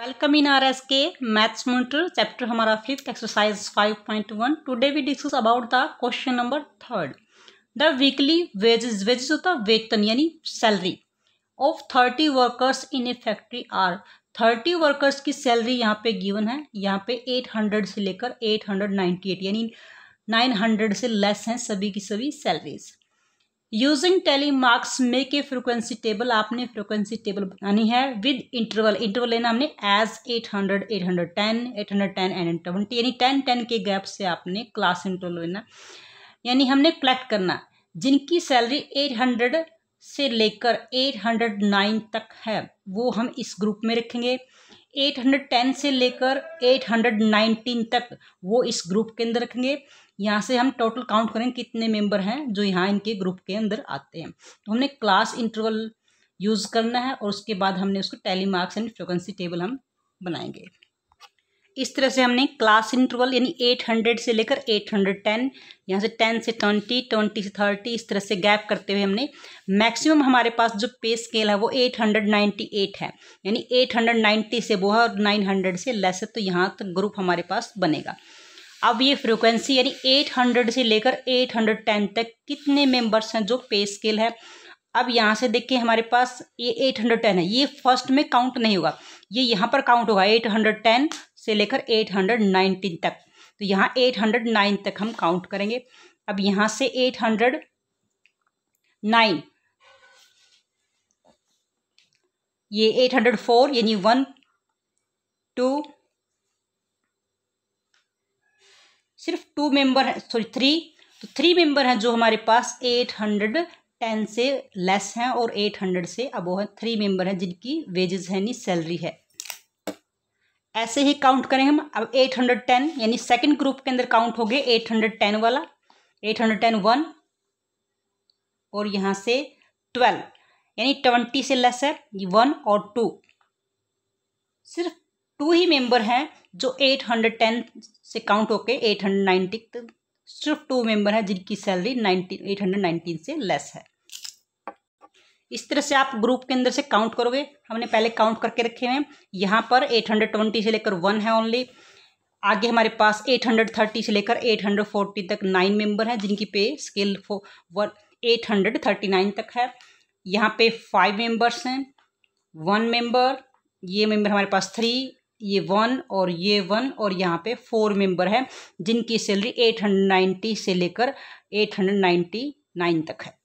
Welcome in R S के maths monitor chapter हमारा fifth exercise 5.1 today we discuss about the question number third the weekly wages wages होता वेतन यानी salary of thirty workers in a factory are thirty workers की salary यहाँ पे given है यहाँ पे एट हंड्रेड से लेकर एट हंड्रेड नाइन्टी एट यानी नाइन हंड्रेड से लेस हैं सभी की सभी सैलरीज यूजिंग टेली मार्क्स में के फ्रिक्वेंसी टेबल आपने फ्रिक्वेंसी टेबल बनानी है विद इंटरवल इंटरवल लेना हमने as eight hundred eight hundred ten eight hundred ten and twenty यानी टेन टेन के गैप से आपने क्लास इंटरवल लेना यानी हमने कलेक्ट करना जिनकी सैलरी एट हंड्रेड से लेकर एट हंड्रेड नाइन तक है वो हम इस ग्रुप में रखेंगे 810 से लेकर 819 तक वो इस ग्रुप के अंदर रखेंगे यहाँ से हम टोटल काउंट करेंगे कितने मेंबर हैं जो यहाँ इनके ग्रुप के अंदर आते हैं तो हमने क्लास इंटरवल यूज़ करना है और उसके बाद हमने उसको tally marks and frequency table हम बनाएंगे इस तरह से हमने क्लास इंटरवल यानी 800 से लेकर 810 यहाँ से 10 से 20 20 से 30 इस तरह से गैप करते हुए हमने मैक्सिमम हमारे पास जो पे स्केल है वो 898 है यानी 890 से वो है और 900 से लेस है तो यहाँ तक ग्रुप हमारे पास बनेगा अब ये फ्रीक्वेंसी यानी 800 से लेकर 810 तक कितने मेंबर्स हैं जो पे स्केल है अब यहाँ से देखिए हमारे पास ये एट हंड्रेड टेन है ये फर्स्ट में काउंट नहीं होगा ये यहाँ पर काउंट होगा एट हंड्रेड टेन से लेकर एट हंड्रेड नाइनटीन तक तो यहाँ एट हंड्रेड नाइन तक हम काउंट करेंगे अब यहाँ से एट हंड्रेड नाइन ये एट हंड्रेड फोर यानी वन टू सिर्फ टू मेंबर है सॉरी थ्री तो थ्री मेंबर हैं जो हमारे पास एट हंड्रेड टेन से लेस हैं और एट हंड्रेड से अबो है थ्री मेंबर हैं जिनकी वेजेस है यानी सैलरी है ऐसे ही काउंट करें हम अब एट हंड्रेड टेन यानी सेकेंड ग्रुप के अंदर काउंट हो गए एट हंड्रेड टेन वाला एट हंड्रेड टेन वन और यहाँ से ट्वेल्व यानी ट्वेंटी से लेस है वन और टू सिर्फ टू ही मेंबर हैं जो एट हंड्रेड टेन से काउंट होके एट हंड्रेड नाइन्टी तक सिर्फ टू मेंबर हैं जिनकी salary nineteen eight hundred nineteen से लेस है इस तरह से आप ग्रुप के अंदर से काउंट करोगे हमने पहले काउंट करके रखे हैं यहाँ पर एट हंड्रेड ट्वेंटी से लेकर वन है ओनली आगे हमारे पास एट हंड्रेड थर्टी से लेकर एट हंड्रेड फोर्टी तक नाइन मेंबर हैं जिनकी पे स्केल फो one eight hundred thirty nine तक है यहाँ पे फाइव मेंबर्स हैं वन मेंबर ये मेंबर हमारे पास थ्री ये वन और ये वन और यहाँ पे फोर मेंबर हैं जिनकी सैलरी एट हंड्रेड नाइन्टी से लेकर एट हंड्रेड नाइन्टी नाइन तक है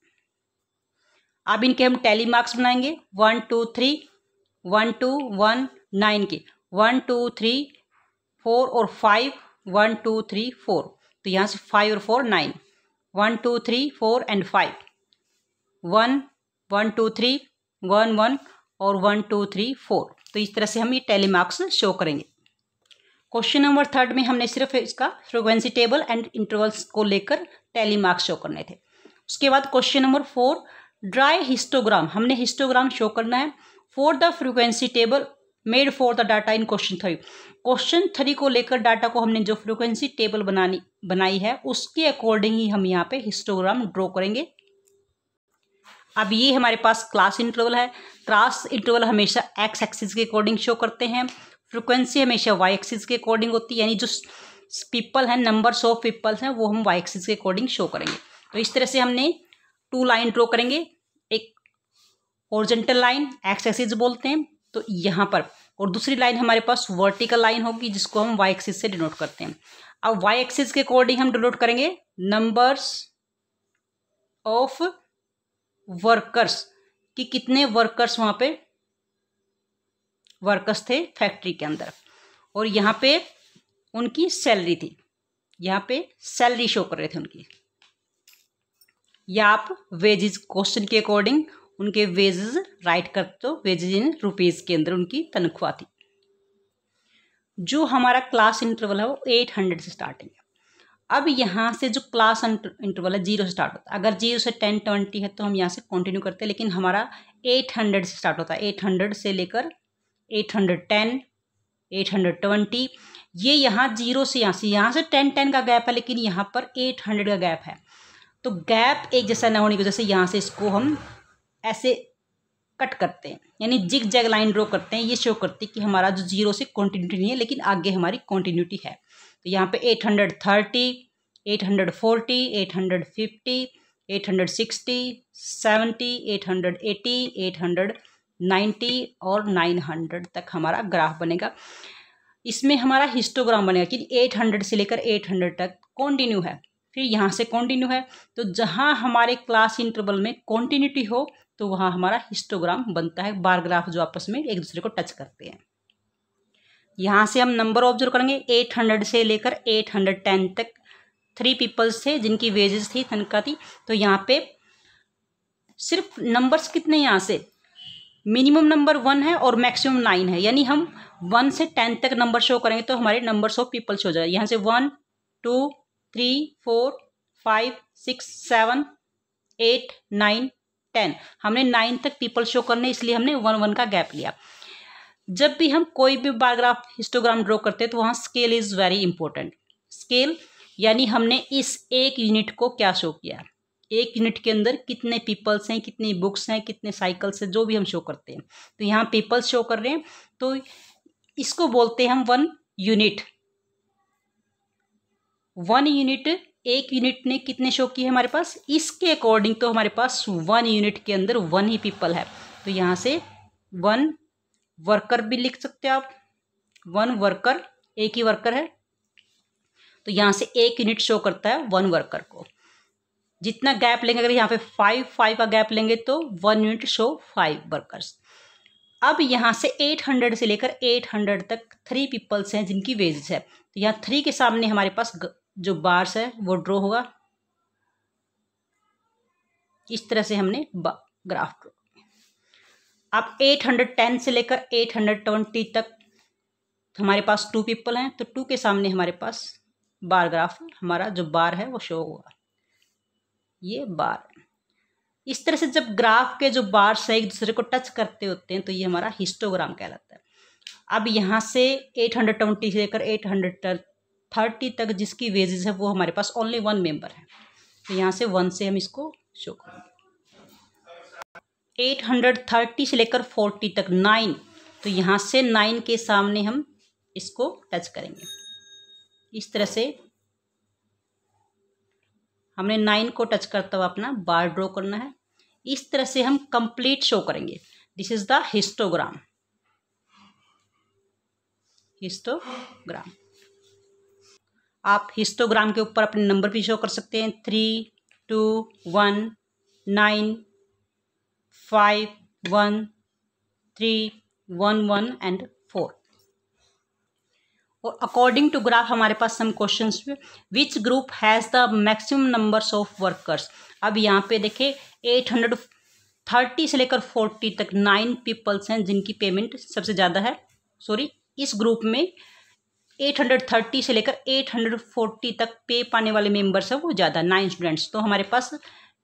अब इनके हम टैली मार्क्स बनाएंगे one two three one two one nine के वन टू थ्री फोर और five one two three four तो यहाँ से फाइव और four nine one two three four and five one one two three one one और one two three four तो इस तरह से हम ये टैली मार्क्स शो करेंगे क्वेश्चन नंबर थर्ड में हमने सिर्फ इसका फ्रिक्वेंसी टेबल एंड इंटरवल्स को लेकर टैली मार्क्स शो करने थे उसके बाद question number four draw histogram हमने हिस्टोग्राम शो करना है for the frequency table made for the data in question three question three को लेकर डाटा को हमने जो फ्रिक्वेंसी टेबल बनानी बनाई है उसके अकॉर्डिंग ही हम यहाँ पे हिस्टोग्राम ड्रॉ करेंगे अब ये हमारे पास क्लास इंटरवल है क्लास इंटरवल हमेशा एक्स एक्सिस के अकॉर्डिंग शो करते हैं फ्रिक्वेंसी हमेशा वाई एक्सिस के अकॉर्डिंग होती है यानी जो पीपल हैं नंबर्स ऑफ पीपल्स हैं वो हम वाई एक्सिस के अकॉर्डिंग शो करेंगे तो इस तरह से हमने टू लाइन ड्रॉ करेंगे एक ओरिजेंटल लाइन एक्स एक्सिस बोलते हैं तो यहाँ पर और दूसरी लाइन हमारे पास वर्टिकल लाइन होगी जिसको हम वाई एक्सिस से डिनोट करते हैं अब वाई एक्सिस के अकॉर्डिंग हम डिनोट करेंगे नंबर्स ऑफ वर्कर्स कि कितने वर्कर्स वहाँ पे वर्कर्स थे फैक्ट्री के अंदर और यहाँ पे उनकी सैलरी थी यहाँ पे सैलरी शो कर रहे थे उनकी या आप वेजेस क्वेश्चन के अकॉर्डिंग उनके वेजेस राइट कर तो वेजेज इन रुपीज़ के अंदर उनकी तनख्वाह थी जो हमारा क्लास इंटरवल है वो एट हंड्रेड से स्टार्टिंग है अब यहाँ से जो क्लास इंटरवल है जीरो से स्टार्ट होता है अगर जीरो से टेन ट्वेंटी है तो हम यहाँ से कंटिन्यू करते हैं लेकिन हमारा एट हंड्रेड से स्टार्ट होता है एट हंड्रेड से लेकर eight hundred ten eight hundred twenty ये यहाँ जीरो से यहाँ से यहाँ से टेन टेन का गैप है लेकिन यहाँ पर एट हंड्रेड का गैप है तो गैप एक जैसा ना होने की वजह से यहाँ से इसको हम ऐसे कट करते हैं यानी जिग जैग लाइन ड्रॉ करते हैं ये शो करती है कि हमारा जो जीरो से कॉन्टीन्यूटी नहीं है लेकिन आगे हमारी कॉन्टीन्यूटी है तो यहाँ पे eight hundred thirty eight hundred forty eight hundred fifty eight hundred sixty seventy eight hundred eighty eight hundred ninety और नाइन हंड्रेड तक हमारा ग्राफ बनेगा इसमें हमारा हिस्टोग्राम बनेगा कि एट हंड्रेड से लेकर एट हंड्रेड तक कॉन्टिन्यू है फिर यहाँ से कॉन्टिन्यू है तो जहाँ हमारे क्लास इंटरवल में कॉन्टिन्यूटी हो तो वहाँ हमारा हिस्टोग्राम बनता है बार ग्राफ जो आपस में एक दूसरे को टच करते हैं यहाँ से हम नंबर ऑब्जर्व करेंगे 800 से लेकर 810 तक थ्री पीपल्स थे जिनकी वेजेस थी तनख्वाह थी तो यहाँ पे सिर्फ नंबर्स कितने यहाँ से मिनिमम नंबर वन है और मैक्सिमम नाइन है यानी हम वन से टेन तक नंबर शो करेंगे तो हमारे नंबर्स ऑफ पीपल्स हो जाए यहाँ से one two three four five six seven eight nine ten हमने नाइन तक पीपल शो करने इसलिए हमने वन वन का गैप लिया जब भी हम कोई भी बायोग्राफ हिस्टोग्राम ड्रॉ करते हैं तो वहाँ scale is very important scale यानी हमने इस एक यूनिट को क्या शो किया एक यूनिट के अंदर कितने पीपल्स हैं कितनी बुक्स हैं कितने साइकिल्स हैं जो भी हम शो करते हैं तो यहाँ पीपल्स शो कर रहे हैं तो इसको बोलते हैं हम वन यूनिट वन यूनिट एक यूनिट ने कितने शो किए हमारे पास इसके अकॉर्डिंग तो हमारे पास वन यूनिट के अंदर वन ही पीपल है तो यहाँ से वन वर्कर भी लिख सकते हो आप वन वर्कर एक ही वर्कर है तो यहां से एक यूनिट शो करता है वन वर्कर को जितना गैप लेंगे अगर यहाँ पे फाइव फाइव का गैप लेंगे तो one unit show five workers अब यहाँ से एट हंड्रेड से लेकर एट हंड्रेड तक थ्री पीपल्स हैं जिनकी वेजेस है तो यहाँ थ्री के सामने हमारे पास जो बार्स है वो ड्रॉ होगा इस तरह से हमने ग्राफ ड्रॉ आप 810 से लेकर 820 तक हमारे पास टू पीपल हैं तो टू के सामने हमारे पास बार ग्राफ हमारा जो बार है वो शो होगा ये बार इस तरह से जब ग्राफ के जो बार से एक दूसरे को टच करते होते हैं तो ये हमारा हिस्टोग्राम कहलाता है अब यहाँ से 820 से लेकर 830 तक जिसकी वेजेस है वो हमारे पास ओनली वन मेंबर है तो यहाँ से वन से हम इसको शो करेंगे एट हंड्रेड थर्टी से लेकर फोर्टी तक नाइन तो यहाँ से नाइन के सामने हम इसको टच करेंगे इस तरह से हमने नाइन को टच करता हुआ अपना बार ड्रॉ करना है इस तरह से हम कंप्लीट शो करेंगे this is the histogram histogram आप हिस्टोग्राम के ऊपर अपने नंबर भी शो कर सकते हैं three two one nine five, one, three, one, one and four. और अकॉर्डिंग टू ग्राफ हमारे पास some question which group has the maximum numbers of workers अब यहाँ पे देखे एट हंड्रेड थर्टी से लेकर फोर्टी तक नाइन पीपल्स हैं जिनकी पेमेंट सबसे ज़्यादा है सॉरी इस ग्रुप में एट हंड्रेड थर्टी से लेकर एट हंड्रेड फोर्टी तक पे पाने वाले मेंबर्स हैं वो ज़्यादा नाइन स्टूडेंट्स तो हमारे पास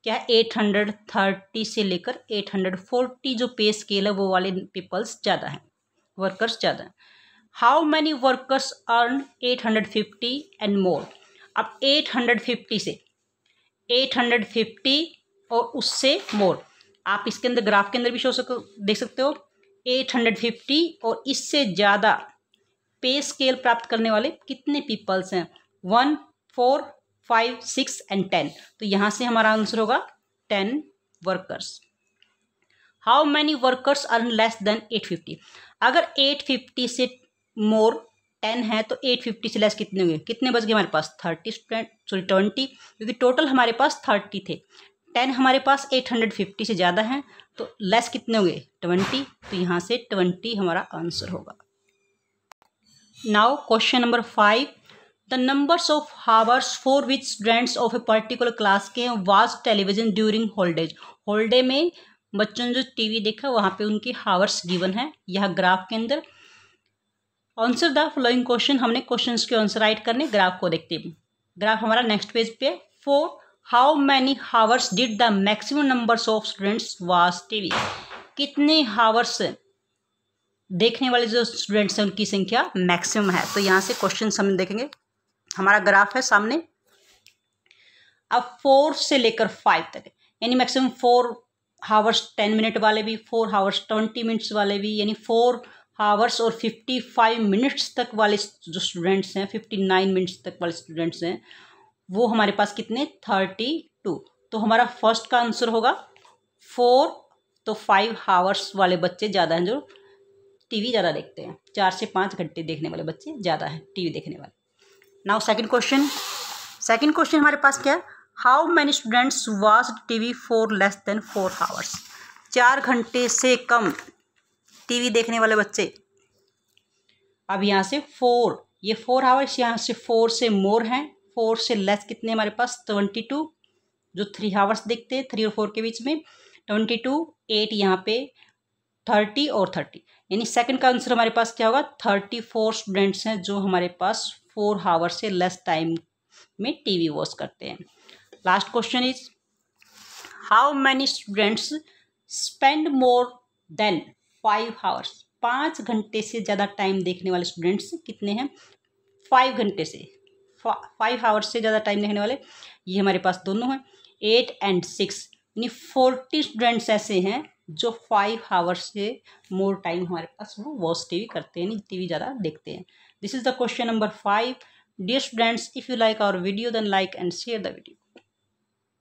क्या एट हंड्रेड थर्टी से लेकर एट हंड्रेड फोर्टी जो पे स्केल है वो वाले पीपल्स ज़्यादा हैं वर्कर्स ज़्यादा हैं how many workers earn eight hundred fifty and more अब एट हंड्रेड फिफ्टी से एट हंड्रेड फिफ्टी और उससे मोर आप इसके अंदर ग्राफ के अंदर भी शो सको देख सकते हो एट हंड्रेड फिफ्टी और इससे ज़्यादा पे स्केल प्राप्त करने वाले कितने पीपल्स हैं one four five six and ten तो यहाँ से हमारा आंसर होगा ten workers how many workers earn less than eight fifty अगर एट फिफ्टी से मोर टेन है तो एट फिफ्टी से लेस कितने हुए कितने बच गए हमारे पास थर्टी स्टूडेंट सॉरी ट्वेंटी क्योंकि टोटल हमारे पास थर्टी थे टेन हमारे पास एट हंड्रेड फिफ्टी से ज़्यादा हैं तो लेस कितने हुए ट्वेंटी तो यहाँ से ट्वेंटी हमारा आंसर होगा now question number five the numbers of hours four which students of a particular class के watch television during holidays holiday में बच्चों ने जो टीवी देखा वहाँ पे उनकी हावर्स गिवन है यह ग्राफ के अंदर आंसर द फॉलोइंग क्वेश्चन हमने क्वेश्चन के आंसर राइट करने ग्राफ को देखते हैं ग्राफ हमारा नेक्स्ट पेज पे four how many hours did the maximum numbers of students watch TV कितने हावर्स देखने वाले जो स्टूडेंट्स हैं उनकी संख्या मैक्सिमम है तो यहाँ से क्वेश्चन हम देखेंगे हमारा ग्राफ है सामने अब फोर से लेकर फाइव तक यानी maximum four hours ten minute वाले भी फोर हावर्स ट्वेंटी मिनट्स वाले भी यानी फोर हावर्स और फिफ्टी फाइव मिनट्स तक वाले जो स्टूडेंट्स हैं फिफ्टी नाइन मिनट्स तक वाले स्टूडेंट्स हैं वो हमारे पास कितने थर्टी टू तो हमारा फर्स्ट का आंसर होगा फोर तो फाइव हावर्स वाले बच्चे ज़्यादा हैं जो टीवी ज़्यादा देखते हैं चार से पाँच घंटे देखने वाले बच्चे ज़्यादा हैं टीवी देखने वाले now second question second question हमारे पास क्या है how many students watch TV for less than four hours चार घंटे से कम टीवी देखने वाले बच्चे अब यहाँ से फोर ये फोर आवर्स यहाँ से फोर से मोर हैं फोर से लेस कितने हमारे पास ट्वेंटी टू जो थ्री आवर्स देखते हैं थ्री और फोर के बीच में ट्वेंटी टू एट यहाँ पे थर्टी और थर्टी यानी सेकंड का आंसर हमारे पास क्या होगा थर्टी फोर स्टूडेंट्स हैं जो हमारे पास फोर हावर से लेस टाइम में टीवी वॉश करते हैं last question is how many students spend more than five hours पाँच घंटे से ज़्यादा टाइम देखने वाले स्टूडेंट्स कितने हैं फाइव घंटे से फाइव हावर्स से ज़्यादा टाइम देखने वाले ये हमारे पास दोनों हैं एट एंड सिक्स यानी फोर्टी स्टूडेंट्स ऐसे हैं जो फाइव हावर्स से मोर टाइम हमारे पास वो वॉश टी वी करते हैं यानी टी वी ज़्यादा देखते हैं This is the question number 5. Dear students, if you like our video then like and share the video.